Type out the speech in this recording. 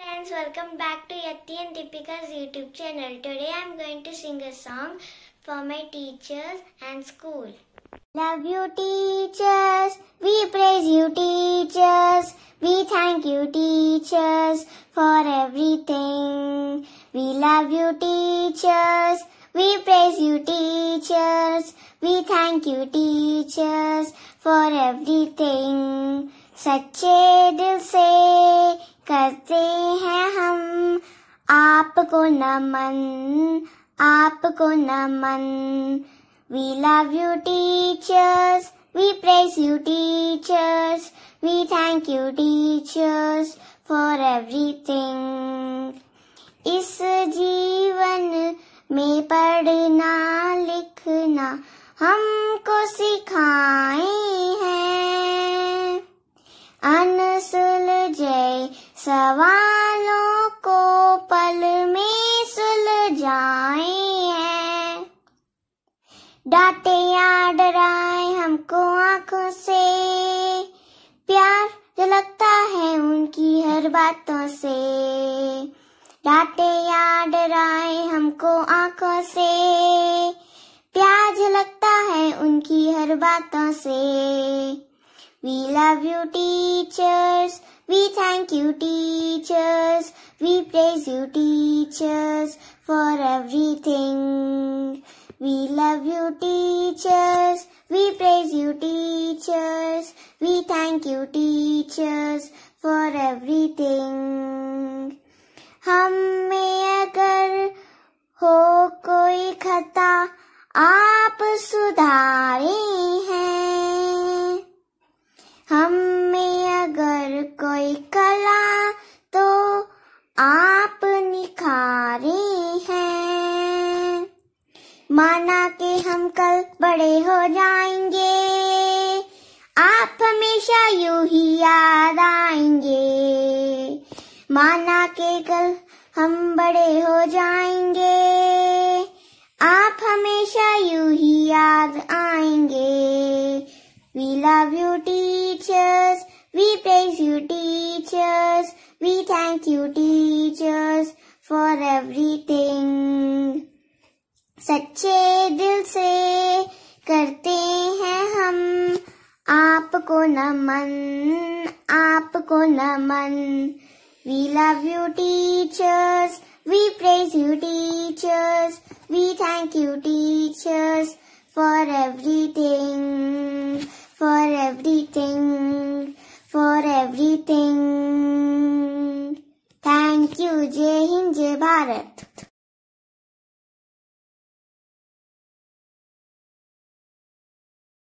friends welcome back to Yati and Deepika's YouTube channel. Today I am going to sing a song for my teachers and school. Love you teachers, we praise you teachers, we thank you teachers for everything. We love you teachers, we praise you teachers, we thank you teachers for everything. सच्चे दिल करते हैं हम आपको नमन आपको नमन we love you teachers we praise you teachers we thank you teachers for everything इस जीवन में पढ़ना लिखना हमको सिखाएं सवालों को पल में सुलझाए हैं डांटे या डराए हमको आंखों से प्यार जो लगता है उनकी हर बातों से डांटे या डराए हमको आंखों से प्यार जो लगता है उनकी हर बातों से we love you teachers We thank you teachers, we praise you teachers for everything. We love you teachers, we praise you teachers, we thank you teachers for everything. माना कि हम कल बड़े हो जाएंगे आप हमेशा यू ही याद आएंगे माना के कल हम बड़े हो जाएंगे आप हमेशा यू ही याद आएंगे we love you teachers we praise you teachers we thank you teachers everything सच्चे दिल से करते हैं हम आपको नमन आपको नमन we love you teachers we praise you teachers we thank you teachers for everything for everything for everything thank you जय हिंद जय भारत